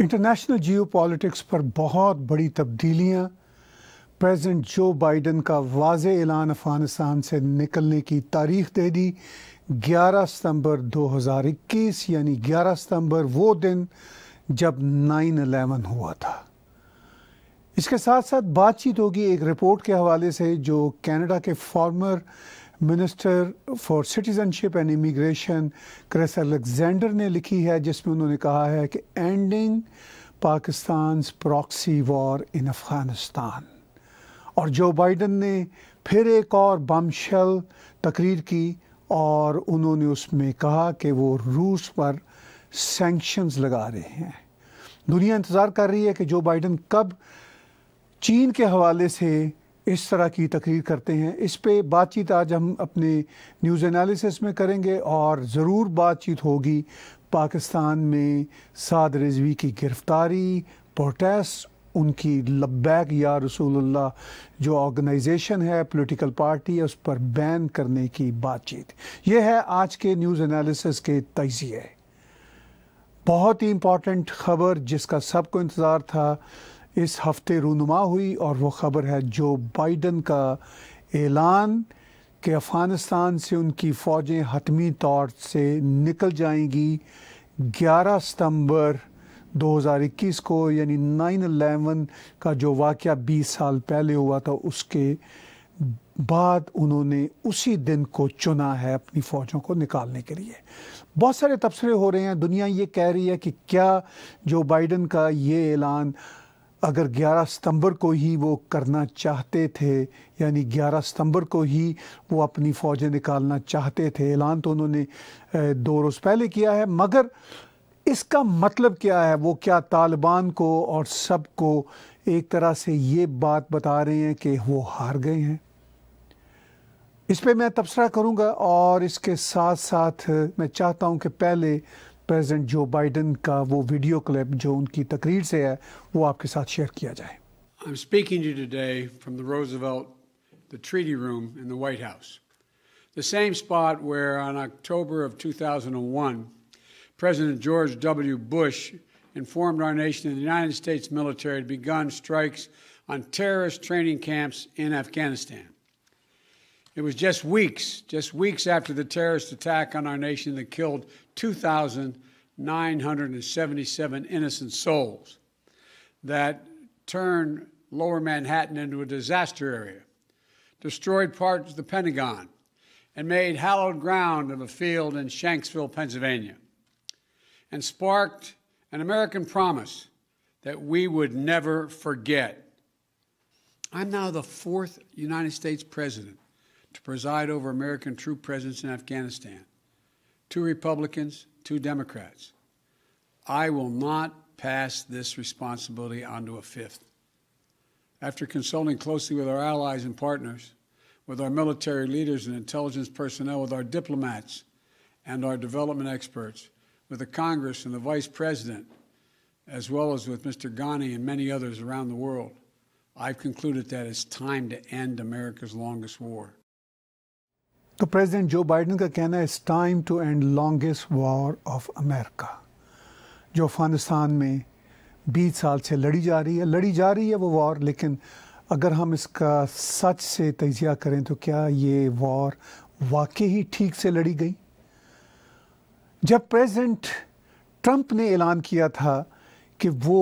International geopolitics पर बहुत बड़ी तब्दीलियाँ प्रेसिडेंट जो बाइडन का वाज ऐलान अफ़गानिस्तान से निकलने की तारीख दे दी 11 सितंबर 2021 यानी 11 सितंबर वो दिन जब 9/11 हुआ था इसके साथ साथ बातचीत होगी एक रिपोर्ट के हवाले से जो कनाडा के former minister for citizenship and immigration Chris Alexander ने लिखी है जिसमें उन्होंने कहा है कि ending Pakistan proxy war in Afghanistan और जो बाइडन ने फिर एक और बमशल तकरीर की और उन्होंने उसमें कहा कि वो रूस पर सेंक्शंस लगा रहे हैं दुनिया इंतज़ार कर रही है कि जो बाइडन कब चीन के हवाले से इस तरह की तकरीर करते हैं इस पे बातचीत आज हम अपने न्यूज़ एनालिसिस में करेंगे और ज़रूर बातचीत होगी पाकिस्तान में साद रिजवी की गिरफ़्तारी प्रोटेस्ट उनकी लब्बैक या रसूलुल्लाह जो ऑर्गेनाइजेशन है पॉलिटिकल पार्टी है उस पर बैन करने की बातचीत ये है आज के न्यूज़ एनालिसिस के तजिए बहुत ही इम्पॉर्टेंट खबर जिसका सबको इंतज़ार था इस हफ्ते रूनुमा हुई और वो ख़बर है जो बाइडन का ऐलान कि अफ़गानिस्तान से उनकी फ़ौजें हतमी तौर से निकल जाएंगी 11 सितंबर 2021 को यानी नाइन अलेवन का जो वाक़ 20 साल पहले हुआ था उसके बाद उन्होंने उसी दिन को चुना है अपनी फ़ौजों को निकालने के लिए बहुत सारे तबसरे हो रहे हैं दुनिया ये कह रही है कि क्या जो बाइडन का ये ऐलान अगर 11 सितंबर को ही वो करना चाहते थे यानी 11 सितंबर को ही वो अपनी फ़ौजें निकालना चाहते थे ऐलान तो उन्होंने दो रोज़ पहले किया है मगर इसका मतलब क्या है वो क्या तालिबान को और सब को एक तरह से ये बात बता रहे हैं कि वो हार गए हैं इस पर मैं तबसरा करूँगा और इसके साथ साथ मैं चाहता हूँ कि पहले I'm speaking to you today from the Roosevelt, the Treaty Room in the White House, the same spot where on October of 2001, President George W. Bush informed our nation that the United States military had begun strikes on terrorist training camps in Afghanistan. It was just weeks, just weeks after the terrorist attack on our nation that killed 2,977 innocent souls, that turned lower Manhattan into a disaster area, destroyed parts of the Pentagon, and made hallowed ground of a field in Shanksville, Pennsylvania, and sparked an American promise that we would never forget. I'm now the fourth United States president to preside over American troop presence in Afghanistan. Two Republicans, two Democrats. I will not pass this responsibility onto a fifth. After consulting closely with our allies and partners, with our military leaders and intelligence personnel, with our diplomats and our development experts, with the Congress and the Vice President, as well as with Mr. Ghani and many others around the world, I've concluded that it's time to end America's longest war. तो president Joe Biden का कहना है it's time to end longest war of America जो अफ़गानिस्तान में बीस साल से लड़ी जा रही है लड़ी जा रही है वो वॉर लेकिन अगर हम इसका सच से तजिया करें तो क्या ये वॉर वाकई ही ठीक से लड़ी गई जब प्रेसिडेंट ट्रंप ने ऐलान किया था कि वो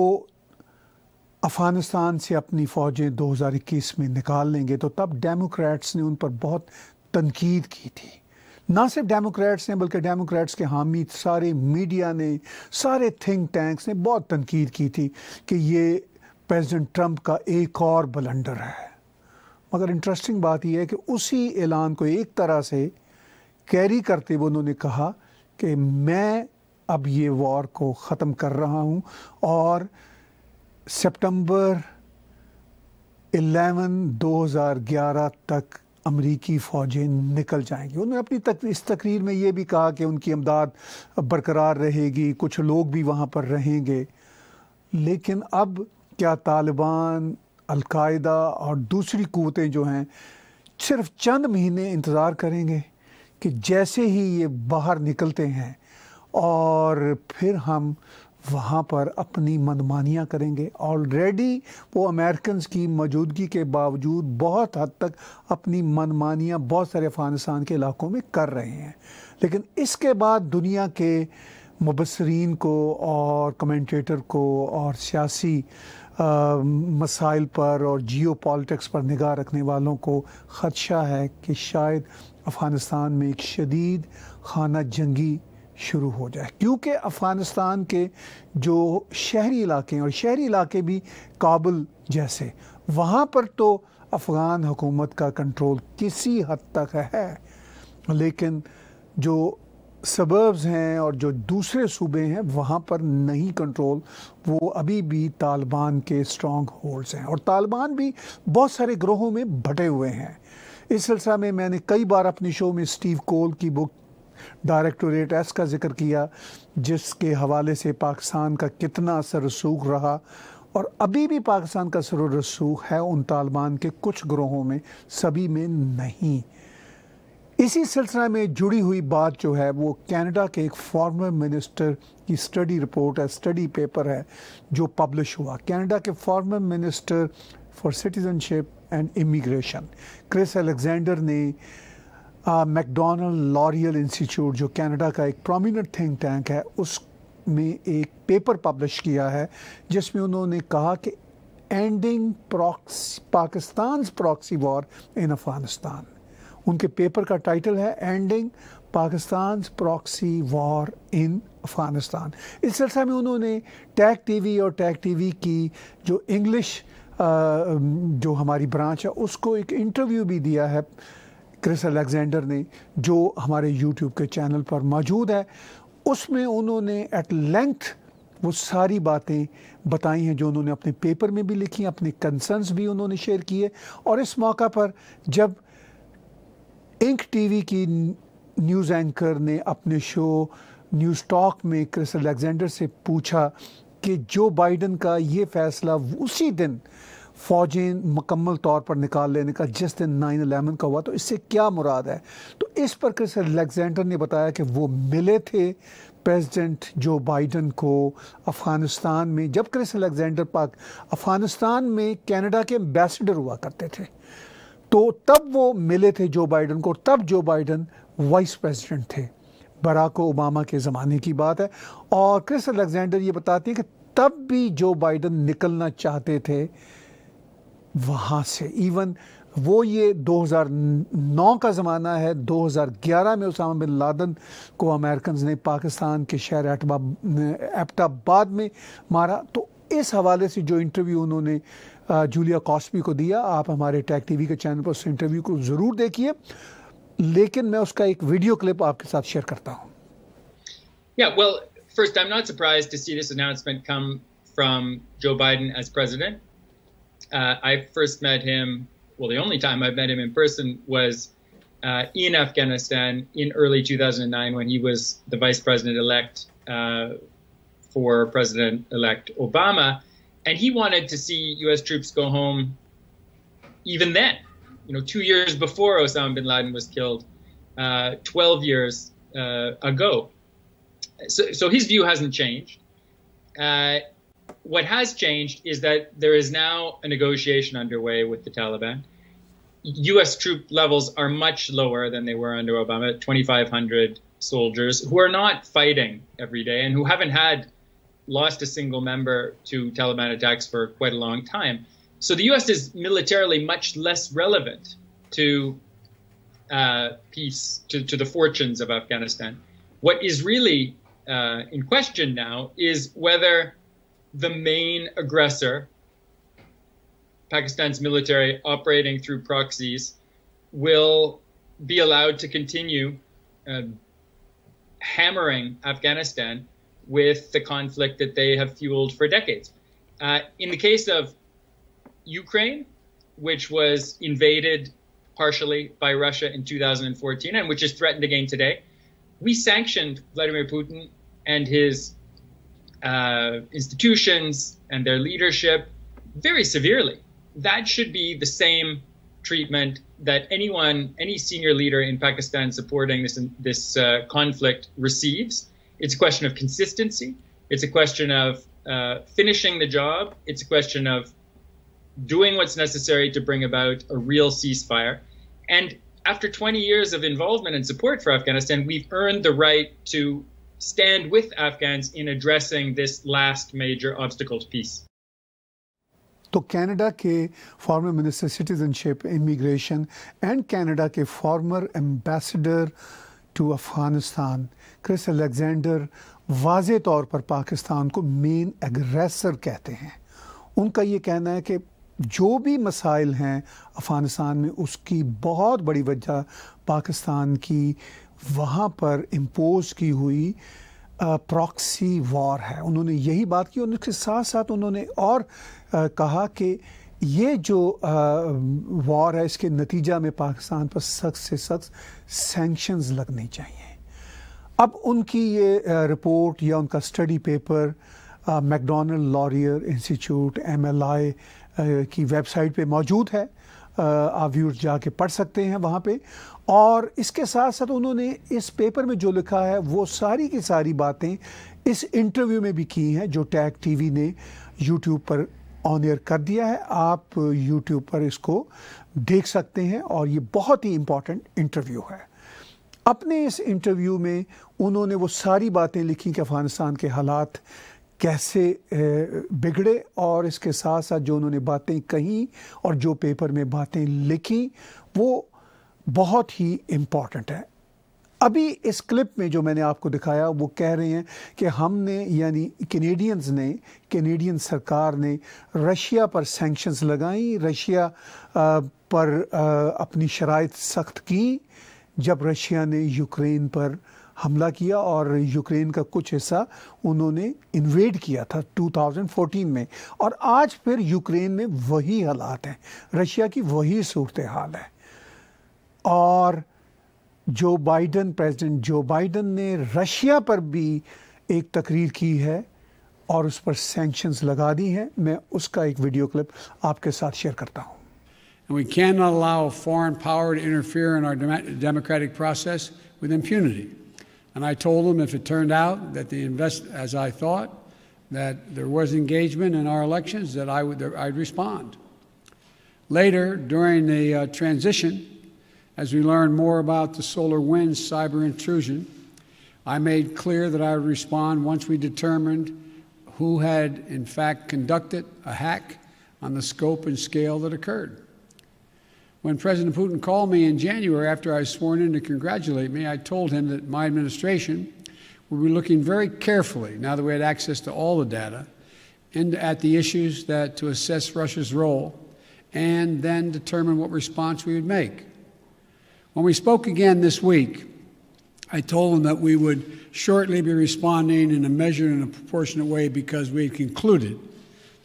अफ़गानिस्तान से अपनी फ़ौजें 2021 में निकाल लेंगे तो तब डेमोक्रेट्स ने उन पर बहुत तनकीद की थी ना सिर्फ डेमोक्रेट्स ने बल्कि डेमोक्रेट्स के हामी सारे मीडिया ने सारे थिंक टैंक्स ने बहुत तनकीद की थी कि ये प्रेसिडेंट ट्रंप का एक और बलंडर है मगर इंटरेस्टिंग बात यह है कि उसी ऐलान को एक तरह से कैरी करते हुए उन्होंने कहा कि मैं अब ये वॉर को ख़त्म कर रहा हूँ और सितंबर 11 2011 तक अमरीकी फ़ौजें निकल जाएंगी उन्होंने अपनी तक, इस तकरीर में ये भी कहा कि उनकी इमदाद बरकरार रहेगी कुछ लोग भी वहाँ पर रहेंगे लेकिन अब क्या तालिबान अलकायदा और दूसरी कुतें जो हैं सिर्फ चंद महीने इंतज़ार करेंगे कि जैसे ही ये बाहर निकलते हैं और फिर हम वहाँ पर अपनी मनमानियाँ करेंगे ऑलरेडी वो अमेरिकन की मौजूदगी के बावजूद बहुत हद तक अपनी मनमानियाँ बहुत सारे अफ़गानिस्तान के इलाकों में कर रहे हैं लेकिन इसके बाद दुनिया के मुबसरीन को और कमेंटेटर को और सियासी मसाइल पर और जियो पॉलिटिक्स पर निगाह रखने वालों को ख़दशा है कि शायद अफ़गानिस्तान में एक शदीद खाना जंगी शुरू हो जाए क्योंकि अफ़गानिस्तान के जो शहरी इलाके हैं और शहरी इलाके भी काबुल जैसे वहाँ पर तो अफ़गान हुकूमत का कंट्रोल किसी हद तक है लेकिन जो सबर्ब्स हैं और जो दूसरे सूबे हैं वहाँ पर नहीं कंट्रोल वो अभी भी तालिबान के स्ट्रॉन्ग होल्ड्स हैं और तालिबान भी बहुत सारे ग्रोहों में बटे हुए हैं इस सिलसिला में मैंने कई बार अपने शो में स्टीव कोल की बुक डायरेक्टोरेट एस का जिक्र किया जिसके हवाले से पाकिस्तान का कितना असर रसूख रहा और अभी भी पाकिस्तान का सर रसूख है उन तालिबान के कुछ ग्रोहों में सभी में नहीं इसी सिलसिला में जुड़ी हुई बात जो है वो कनाडा के एक फॉर्मर मिनिस्टर की स्टडी रिपोर्ट है स्टडी पेपर है जो पब्लिश हुआ कनाडा के former minister for citizenship and immigration Chris Alexander ने मैकडोनल्ड लॉरियल इंस्टीट्यूट जो कनाडा का एक प्रोमिनेंट थिंक टैंक है उसमें एक पेपर पब्लिश किया है जिसमें उन्होंने कहा कि ending Pakistan proxy war in Afghanistan उनके पेपर का टाइटल है ending Pakistan proxy war in Afghanistan इस सिलसिले में उन्होंने टैग टीवी और टैग टीवी की जो इंग्लिश जो हमारी ब्रांच है उसको एक इंटरव्यू भी दिया है क्रिस अलेक्जेंडर ने जो हमारे यूट्यूब के चैनल पर मौजूद है उसमें उन्होंने एट लेंथ वो सारी बातें बताई हैं जो उन्होंने अपने पेपर में भी लिखी अपने कंसर्न्स भी उन्होंने शेयर किए और इस मौका पर जब इंक टीवी की न्यूज़ एंकर ने अपने शो न्यूज़ टॉक में क्रिस अलेक्जेंडर से पूछा कि जो बाइडन का ये फैसला उसी दिन फ़ौजें मुकम्मल तौर पर निकाल लेने का जिस दिन नाइन अलेवन का हुआ तो इससे क्या मुराद है तो इस पर क्रिस अलेक्जेंडर ने बताया कि वो मिले थे प्रेसिडेंट जो बाइडन को अफ़गानिस्तान में जब क्रिस अलेक्जेंडर पाक अफ़गानिस्तान में कनाडा के एम्बेसडर हुआ करते थे तो तब वो मिले थे जो बाइडन को तब जो बाइडन वाइस प्रेसिडेंट थे बराक ओबामा के ज़माने की बात है और क्रिस अलेक्जेंडर ये बताती है कि तब भी जो बाइडन निकलना चाहते थे वहाँ से इवन वो ये 2009 का ज़माना है 2011 में उसामा बिन लादन को अमेरिकन ने पाकिस्तान के शहर एपटाबाद में मारा तो इस हवाले से जो इंटरव्यू उन्होंने जूलिया कॉस्पी को दिया आप हमारे टैक टीवी के चैनल पर उस इंटरव्यू को ज़रूर देखिए लेकिन मैं उसका एक वीडियो क्लिप आपके साथ शेयर करता हूँ Yeah, well, first, I'm not surprised to see this announcement come from Joe Biden as president. uh, I first met him, well, the only time I met him in person was uh, in Afghanistan in early 2009 when he was the vice president elect uh, for President elect Obama. And he wanted to see US troops go home even then, you know, two years before Osama bin Laden was killed, uh, 12 years uh, ago. So, so his view hasn't changed. Uh, what has changed is that there is now a negotiation underway with the Taliban. U.S. troop levels are much lower than they were under Obama, 2,500 soldiers who are not fighting every day and who haven't had lost a single member to Taliban attacks for quite a long time. So the U.S. is militarily much less relevant to uh, peace, to, to, the fortunes of Afghanistan. What is really uh, in question now is whether the main aggressor, Pakistan's military operating through proxies, will be allowed to continue um, hammering Afghanistan with the conflict that they have fueled for decades. Uh, in the case of Ukraine, which was invaded partially by Russia in 2014 and which is threatened again today, we sanctioned Vladimir Putin and his uh, institutions and their leadership very severely. That should be the same treatment that anyone, any senior leader in Pakistan supporting this this uh, conflict receives. It's a question of consistency. It's a question of uh, finishing the job. It's a question of doing what's necessary to bring about a real ceasefire. And after 20 years of involvement and support for Afghanistan, we've earned the right to stand with Afghans in addressing this last major obstacle to peace. तो Canada के former minister citizenship immigration and Canada के former ambassador to Afghanistan Chris Alexander वाज तौर पर पाकिस्तान को main aggressor कहते हैं उनका ये कहना है कि जो भी मसाइल हैं अफ़गानिस्तान में उसकी बहुत बड़ी वजह पाकिस्तान की वहाँ पर इम्पोज की हुई प्रॉक्सी वॉर है उन्होंने यही बात की और उसके साथ साथ उन्होंने और आ, कहा कि ये जो वॉर है इसके नतीजा में पाकिस्तान पर सख्त से सख्त सेंक्शंस लगने चाहिए अब उनकी ये रिपोर्ट या उनका study paper Macdonald Laurier institute MLI की वेबसाइट पे मौजूद है आप व्यूर्स जाके पढ़ सकते हैं वहाँ पे और इसके साथ साथ उन्होंने इस पेपर में जो लिखा है वो सारी की सारी बातें इस इंटरव्यू में भी की हैं जो टैग टीवी ने यूट्यूब पर ऑन एयर कर दिया है आप यूट्यूब पर इसको देख सकते हैं और ये बहुत ही इम्पॉर्टेंट इंटरव्यू है अपने इस इंटरव्यू में उन्होंने वो सारी बातें लिखी कि अफ़गानिस्तान के हालात कैसे बिगड़े और इसके साथ साथ जो उन्होंने बातें कहीं और जो पेपर में बातें लिखी वो बहुत ही इम्पॉर्टेंट है अभी इस क्लिप में जो मैंने आपको दिखाया वो कह रहे हैं कि हमने यानी कैनेडियंस ने कैनेडियन सरकार ने रशिया पर सेंक्शंस लगाई रशिया पर अपनी शराइ सख्त की जब रशिया ने यूक्रेन पर हमला किया और यूक्रेन का कुछ हिस्सा उन्होंने इन्वेड किया था 2014 में और आज फिर यूक्रेन में वही हालात हैं रशिया की वही सूरत हाल है और Joe Biden president Joe Biden ने रशिया पर भी एक तकरीर की है और उस पर सैंक्शंस लगा दी हैं मैं उसका एक वीडियो क्लिप आपके साथ शेयर करता हूँ We cannot allow foreign power to interfere in our democratic process with impunity. And I told them if it turned out that the invest, as I thought, that there was engagement in our elections, that I would I'd respond. Later, during the uh, transition, As we learned more about the solar winds cyber intrusion, I made clear that I would respond once we determined who had, in fact, conducted a hack on the scope and scale that occurred. When President Putin called me in January after I was sworn in to congratulate me, I told him that my administration would be looking very carefully, now that we had access to all the data, and at the issues that to assess Russia's role and then determine what response we would make. When we spoke again this week, I told them that we would shortly be responding in a measured and a proportionate way because we had concluded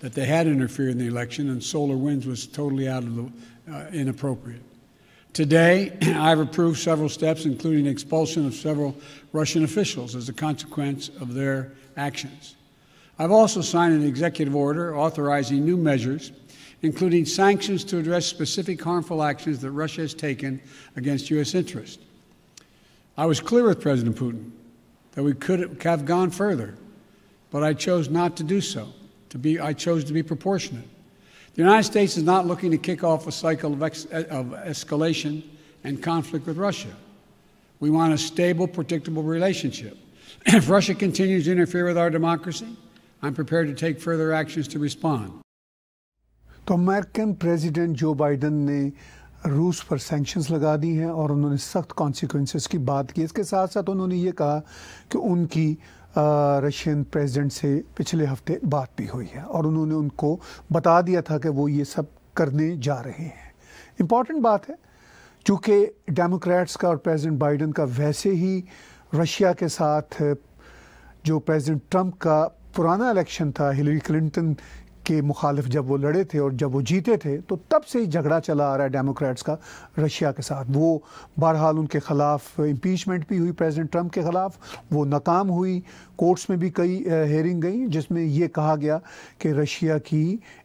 that they had interfered in the election and solar winds was totally out of the uh, inappropriate. Today, I've approved several steps, including expulsion of several Russian officials as a consequence of their actions. I've also signed an executive order authorizing new measures including sanctions to address specific harmful actions that Russia has taken against U.S. interests. I was clear with President Putin that we could have gone further, but I chose not to do so. To be, I chose to be proportionate. The United States is not looking to kick off a cycle of, ex, of escalation and conflict with Russia. We want a stable, predictable relationship. if Russia continues to interfere with our democracy, I'm prepared to take further actions to respond. तो American president Joe Biden ने रूस पर sanctions लगा दी हैं और उन्होंने सख्त consequences की बात की इसके साथ साथ उन्होंने ये कहा कि उनकी रशियन प्रेसिडेंट से पिछले हफ्ते बात भी हुई है और उन्होंने उनको बता दिया था कि वो ये सब करने जा रहे हैं इम्पॉर्टेंट बात है चूँकि डेमोक्रेट्स का और प्रेसिडेंट बाइडन का वैसे ही रशिया के साथ जो प्रेसिडेंट ट्रंप का पुराना इलेक्शन था हिलरी क्लिंटन के मुखालिफ जब वो लड़े थे और जब वो जीते थे तो तब से ही झगड़ा चला आ रहा है डेमोक्रेट्स का रशिया के साथ वो बहरहाल उनके ख़िलाफ़ इम्पीचमेंट भी हुई प्रेसिडेंट ट्रंप के ख़िलाफ़ वो नाकाम हुई कोर्ट्स में भी कई हेयरिंग गई जिसमें ये कहा गया कि रशिया की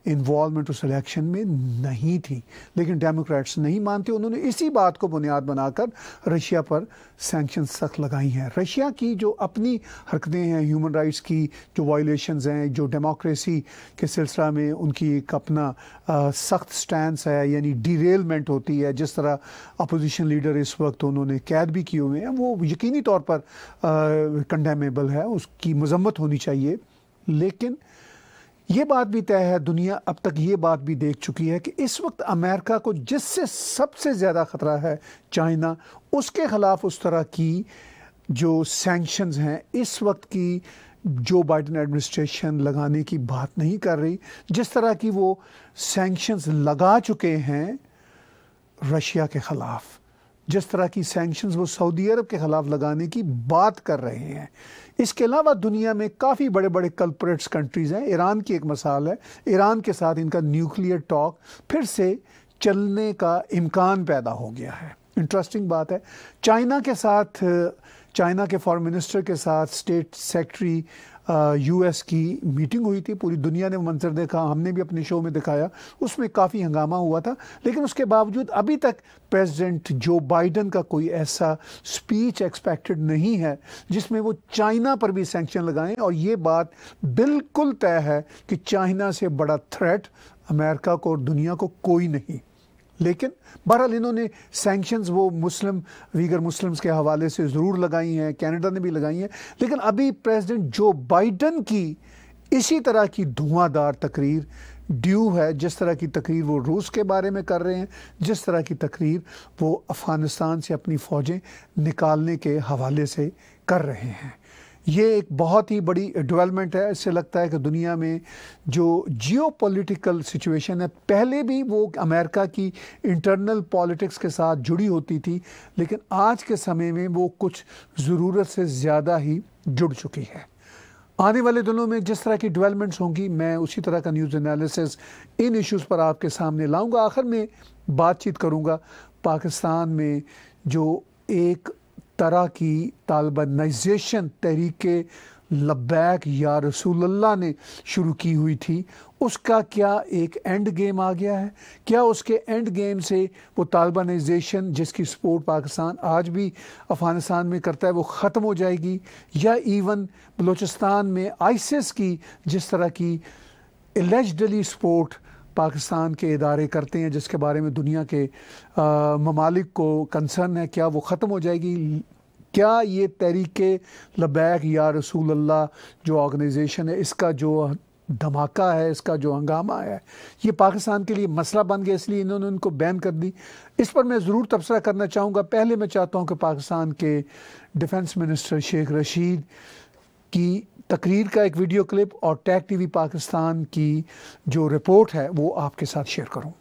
इन्वॉलमेंट उस इलेक्शन में नहीं थी लेकिन डेमोक्रेट्स नहीं मानते उन्होंने इसी बात को बुनियाद बनाकर रशिया पर सेंक्शन सख्त लगाई हैं रशिया की जो अपनी हरकतें हैं ह्यूमन राइट्स की जो वायलेशन हैं जो डेमोक्रेसी के मिस्रा में उनकी एक अपना सख्त स्टैंड है यानी डीरेलमेंट होती है जिस तरह अपोजिशन लीडर इस वक्त उन्होंने कैद भी किए हुए हैं वो यकीनी तौर पर कंडेमेबल है उसकी मजम्मत होनी चाहिए लेकिन ये बात भी तय है दुनिया अब तक ये बात भी देख चुकी है कि इस वक्त अमेरिका को जिससे सबसे ज़्यादा ख़तरा है चाइना उसके ख़िलाफ़ उस तरह की जो सैंक्शंस हैं इस वक्त की जो बाइडन एडमिनिस्ट्रेशन लगाने की बात नहीं कर रही जिस तरह की वो सैंक्शंस लगा चुके हैं रशिया के ख़िलाफ़ जिस तरह की सैंक्शंस वो सऊदी अरब के ख़िलाफ़ लगाने की बात कर रहे हैं इसके अलावा दुनिया में काफ़ी बड़े बड़े कल्परेट्स कंट्रीज़ हैं ईरान की एक मसाल है ईरान के साथ इनका न्यूक्लियर टॉक फिर से चलने का इम्कान पैदा हो गया है इंटरेस्टिंग बात है चाइना के साथ चाइना के फॉरेन मिनिस्टर के साथ स्टेट सेक्रेटरी यूएस की मीटिंग हुई थी पूरी दुनिया ने मंजर देखा हमने भी अपने शो में दिखाया उसमें काफ़ी हंगामा हुआ था लेकिन उसके बावजूद अभी तक प्रेसिडेंट जो बाइडन का कोई ऐसा स्पीच एक्सपेक्टेड नहीं है जिसमें वो चाइना पर भी सेंक्शन लगाएं और ये बात बिल्कुल तय है कि चाइना से बड़ा थ्रेट अमेरिका को और दुनिया को कोई नहीं लेकिन बहरहाल इन्होंने सैंक्शंस वो मुस्लिम वीगर मुस्लिम्स के हवाले से ज़रूर लगाई हैं कनाडा ने भी लगाई हैं लेकिन अभी प्रेसिडेंट जो बाइडन की इसी तरह की धुआंधार तकरीर ड्यू है जिस तरह की तकरीर वो रूस के बारे में कर रहे हैं जिस तरह की तकरीर वो अफ़गानिस्तान से अपनी फ़ौजें निकालने के हवाले से कर रहे हैं ये एक बहुत ही बड़ी डेवलपमेंट है इससे लगता है कि दुनिया में जो जियो पोलिटिकल सिचुएशन है पहले भी वो अमेरिका की इंटरनल पॉलिटिक्स के साथ जुड़ी होती थी लेकिन आज के समय में वो कुछ ज़रूरत से ज़्यादा ही जुड़ चुकी है आने वाले दिनों में जिस तरह की डेवलपमेंट्स होंगी मैं उसी तरह का न्यूज़ एनालिसिस इन इश्यूज़ पर आपके सामने लाऊंगा आखिर में बातचीत करूंगा पाकिस्तान में जो एक तरह की तालबनाइजेशन तहरीक लब्बैक या रसूलुल्लाह ने शुरू की हुई थी उसका क्या एक एंड गेम आ गया है क्या उसके एंड गेम से वो तालबानाइजेशन जिसकी सपोर्ट पाकिस्तान आज भी अफ़गानिस्तान में करता है वो ख़त्म हो जाएगी या इवन बलूचिस्तान में आइसिस की जिस तरह की एलिजली सपोर्ट पाकिस्तान के इदारे करते हैं जिसके बारे में दुनिया के ममालिक को कंसर्न है क्या वो ख़त्म हो जाएगी क्या ये तहरीक लबैक या रसूल अल्लाह जो ऑर्गेनाइजेशन है इसका जो धमाका है इसका जो हंगामा है ये पाकिस्तान के लिए मसला बन गया इसलिए इन्होंने उनको बैन कर दी इस पर मैं ज़रूर तबसरा करना चाहूँगा पहले मैं चाहता हूँ कि पाकिस्तान के डिफेंस मिनिस्टर शेख रशीद की तकरीर का एक वीडियो क्लिप और टैग टीवी पाकिस्तान की जो रिपोर्ट है वो आपके साथ शेयर करूँ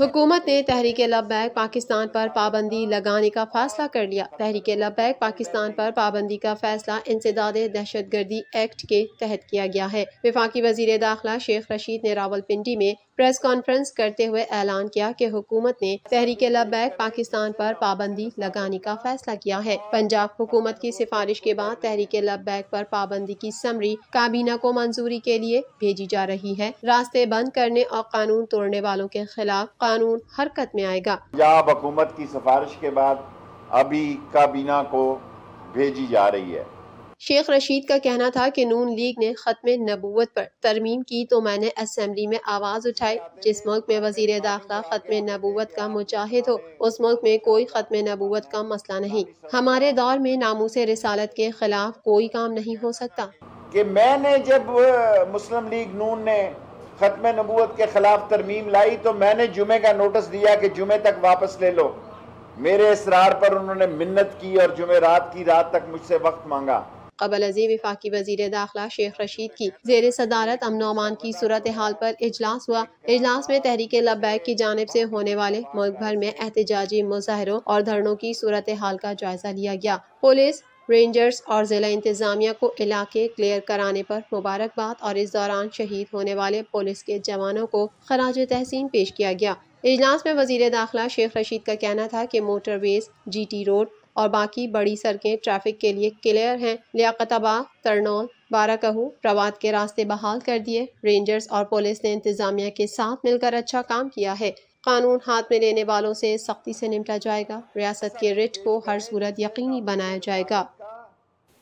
हुकूमत ने तहरीक लबैक पाकिस्तान पर पाबंदी लगाने का फैसला कर लिया तहरीक लबैक पाकिस्तान पर पाबंदी का फैसला इंसदाद दहशत गर्दी एक्ट के तहत किया गया है विफाकी वजीर दाखिला शेख रशीद ने रावलपिंडी में प्रेस कॉन्फ्रेंस करते हुए ऐलान किया कि हुकूमत ने तहरीक लबैक पाकिस्तान पर पाबंदी लगाने का फैसला किया है पंजाब हुकूमत की सिफारिश के बाद तहरीक लबैक पर पाबंदी की समरी काबीना को मंजूरी के लिए भेजी जा रही है रास्ते बंद करने और कानून तोड़ने वालों के खिलाफ कानून हरकत में आएगा पंजाब हुकूमत की सिफारिश के बाद अभी काबीना को भेजी जा रही है शेख रशीद का कहना था कि नून लीग ने खत्म नबूत पर तरमीम की तो मैंने असम्बली में आवाज़ उठाई जिस मुल्क में वजीर दाखिला खत्म नबूत का मुजाहिद हो उस मुल्क में कोई खत्म नबूत का मसला नहीं हमारे दौर में नामूस रिसालत के खिलाफ कोई काम नहीं हो सकता कि मैंने जब मुस्लिम लीग नून ने ख़त्म नबूत के ख़िलाफ़ तरमीम लाई तो मैंने जुमे का नोटिस दिया कि जुमे तक वापस ले लो मेरे इसरार पर उन्होंने मिन्नत की और जुमे रात की रात तक मुझसे वक्त मांगा कबल अजीम विफाकी वजीर दाखिला शेख रशीद की जेर सदारत अमन अमान की सूरत हाल पर इजलास हुआ इजलास में तहरीक लबैक की जानब ऐसी होने वाले मुल्क भर में एहतजाजी मुजाहरों और धरनों की सूरत हाल का जायजा लिया गया पुलिस रेंजर्स और ज़िला इंतज़ामिया को इलाके क्लियर कराने पर मुबारकबाद और इस दौरान शहीद होने वाले पुलिस के जवानों को खराज तहसीन पेश किया गया इजलास में वजीर दाखिला शेख रशीद का कहना था कि मोटरवेज जीटी रोड और बाकी बड़ी सड़कें ट्रैफिक के लिए क्लियर हैं लियाकताबा तरनौल बाराकहू प्रवाद के रास्ते बहाल कर दिए रेंजर्स और पुलिस ने इंतजामिया के साथ मिलकर अच्छा काम किया है कानून हाथ में लेने वालों से सख्ती से निपटा जाएगा रियासत के रिट को हर सूरत यकीनी बनाया जाएगा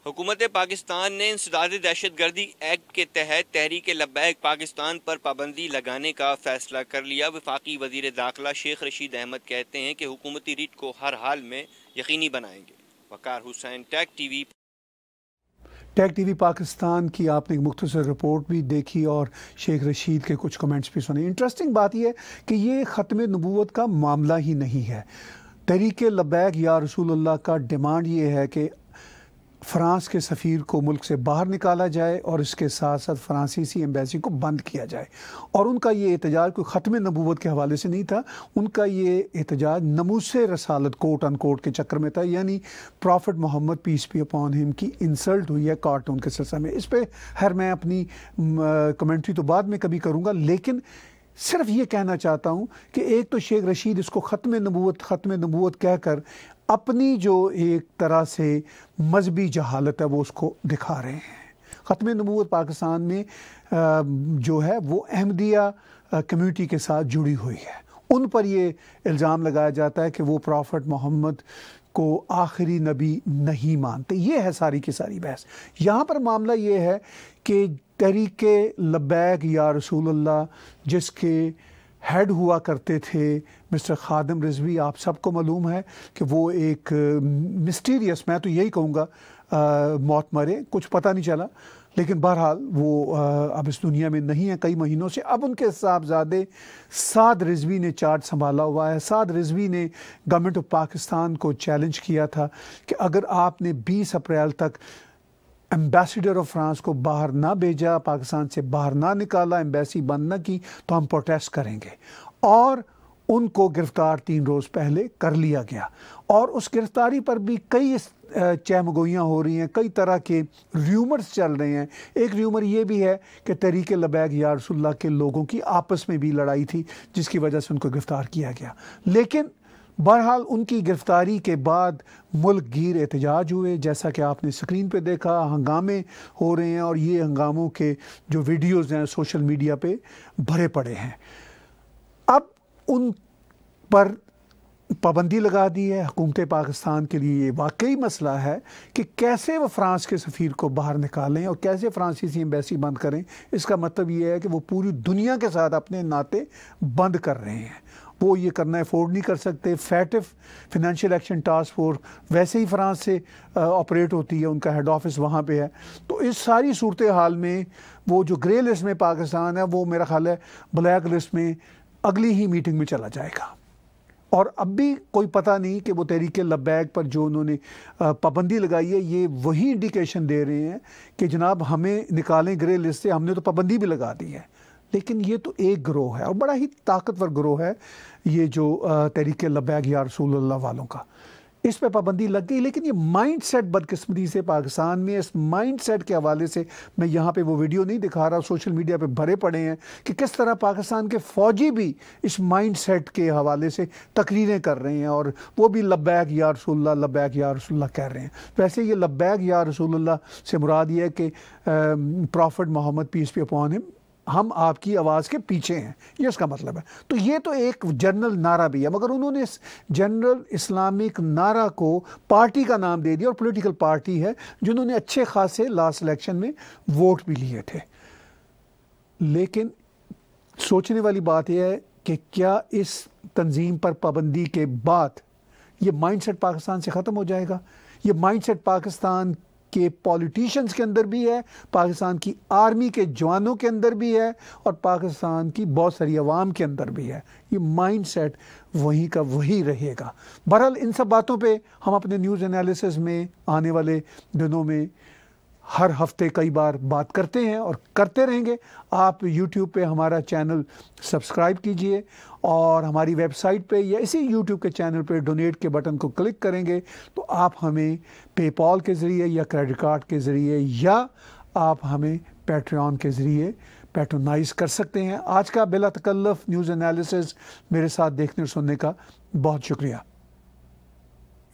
हुकूमत पाकिस्तान ने इंसदाद दहशत गर्दी एक्ट के तहत तहरीक लबैक पाकिस्तान पर पाबंदी लगाने का फैसला कर लिया वफाकी वजीर दाखिला शेख रशीद अहमद कहते हैं कि हुकूमती रिट को हर हाल में यकीनी बनाएंगे Waqar Hussain tag TV T TV Pakistan की आपने एक मुख्तर रिपोर्ट भी देखी और शेख रशीद के कुछ कमेंट्स भी सुने इंटरेस्टिंग बात यह कि ये ख़त्म नबूत का मामला ही नहीं है तहरीक लबैक या रसूल का डिमांड ये है कि फ्रांस के सफ़ीर को मुल्क से बाहर निकाला जाए और इसके साथ साथ फ्रांसीसी एम्बेसी को बंद किया जाए और उनका ये एहतजाज कोई ख़त्म नबूवत के हवाले से नहीं था उनका ये एहतजाज नमूस रसालत कोर्ट अन कोर्ट के चक्कर में था यानी prophet Muhammad peace be upon him की इंसल्ट हुई है कार्टून के सिलसिले में इस पर हर मैं अपनी कमेंट्री तो बाद में कभी करूँगा लेकिन सिर्फ ये कहना चाहता हूँ कि एक तो शेख रशीद इसको ख़त्म नबूत ख़त्म नबूत कहकर अपनी जो एक तरह से मजहबी जहालत है वो उसको दिखा रहे हैं ख़त्म नबूत पाकिस्तान में जो है वो अहमदिया कम्यूनिटी के साथ जुड़ी हुई है उन पर ये इल्ज़ाम लगाया जाता है कि वो प्रॉफट मोहम्मद को आखिरी नबी नहीं मानते ये है सारी की सारी बहस यहाँ पर मामला ये है कि तहरीक लबैक या रसूल जिसके हेड हुआ करते थे मिस्टर खादम रिजवी आप सबको मालूम है कि वो एक मिस्टीरियस मैं तो यही कहूँगा मौत मरे कुछ पता नहीं चला लेकिन बहरहाल वो अब इस दुनिया में नहीं है कई महीनों से अब उनके साहबजादे साद रिजवी ने चार्ट संभाला हुआ है साद रिजवी ने गवर्नमेंट ऑफ पाकिस्तान को चैलेंज किया था कि अगर आपने 20 अप्रैल तक एम्बेसडर ऑफ फ्रांस को बाहर ना भेजा पाकिस्तान से बाहर ना निकाला एम्बेसी बंद ना की तो हम प्रोटेस्ट करेंगे और उनको गिरफ्तार तीन रोज़ पहले कर लिया गया और उस गिरफ्तारी पर भी कई चहमगोइयाँ हो रही हैं कई तरह के र्यूमर्स चल रहे हैं एक र्यूमर ये भी है कि तरीक लबैग रसुल्ला के लोगों की आपस में भी लड़ाई थी जिसकी वजह से उनको गिरफ़्तार किया गया लेकिन बहरहाल उनकी गिरफ़्तारी के बाद मुल्क गिर एहतजाज हुए जैसा कि आपने स्क्रीन पे देखा हंगामे हो रहे हैं और ये हंगामों के जो वीडियोज़ हैं सोशल मीडिया पे भरे पड़े हैं अब उन पर पाबंदी लगा दी है हुकूमत पाकिस्तान के लिए ये वाकई मसला है कि कैसे वो फ्रांस के सफ़ीर को बाहर निकालें और कैसे फ्रांसीसी एम्बेसी बंद करें इसका मतलब ये है कि वो पूरी दुनिया के साथ अपने नाते बंद कर रहे हैं वो ये करना अफोर्ड नहीं कर सकते FATF financial action task force वैसे ही फ्रांस से ऑपरेट होती है उनका हेड ऑफिस वहाँ पे है तो इस सारी सूरत हाल में वो जो ग्रे लिस्ट में पाकिस्तान है वो मेरा ख्याल है ब्लैक लिस्ट में अगली ही मीटिंग में चला जाएगा और अब भी कोई पता नहीं कि वो तहरीक लबैग पर जो उन्होंने पाबंदी लगाई है ये वही इंडिकेशन दे रहे हैं कि जनाब हमें निकालें ग्रे लिस्ट से हमने तो पाबंदी भी लगा दी है लेकिन ये तो एक ग्रोह है और बड़ा ही ताकतवर ग्रोह है ये जो तहरीक लबैग या रसूल वालों का इस पे पाबंदी लग गई लेकिन ये माइंडसेट बदकिस्मती से पाकिस्तान में इस माइंडसेट के हवाले से मैं यहाँ पे वो वीडियो नहीं दिखा रहा सोशल मीडिया पे भरे पड़े हैं कि किस तरह पाकिस्तान के फ़ौजी भी इस माइंडसेट के हवाले से तकरीरें कर रहे हैं और वो भी लब्बैक या रसोल्ला लब्बैक या रसोल्ला कह रहे हैं वैसे ये लब्बैक या रसोल्ला से मुराद ये है कि prophet Muhammad peace be upon him हम आपकी आवाज़ के पीछे हैं ये इसका मतलब है तो ये तो एक जनरल नारा भी है मगर उन्होंने इस जनरल इस्लामिक नारा को पार्टी का नाम दे दिया और पॉलिटिकल पार्टी है जिन्होंने अच्छे खासे लास्ट इलेक्शन में वोट भी लिए थे लेकिन सोचने वाली बात यह है कि क्या इस तंजीम पर पाबंदी के बाद ये माइंडसेट पाकिस्तान से ख़त्म हो जाएगा ये माइंडसेट पाकिस्तान के पॉलिटिशियंस के अंदर भी है पाकिस्तान की आर्मी के जवानों के अंदर भी है और पाकिस्तान की बहुत सारी आवाम के अंदर भी है ये माइंड सेट वहीं का वही रहेगा बहरहाल इन सब बातों पे हम अपने न्यूज़ एनालिसिस में आने वाले दिनों में हर हफ्ते कई बार बात करते हैं और करते रहेंगे आप YouTube पे हमारा चैनल सब्सक्राइब कीजिए और हमारी वेबसाइट पे या इसी YouTube के चैनल पे डोनेट के बटन को क्लिक करेंगे तो आप हमें पेपॉल के ज़रिए या क्रेडिट कार्ड के ज़रिए या आप हमें पेट्रियन के ज़रिए पेट्रोनाइज कर सकते हैं आज का बिला तकल्लफ न्यूज़ एनालिसिस मेरे साथ देखने और सुनने का बहुत शुक्रिया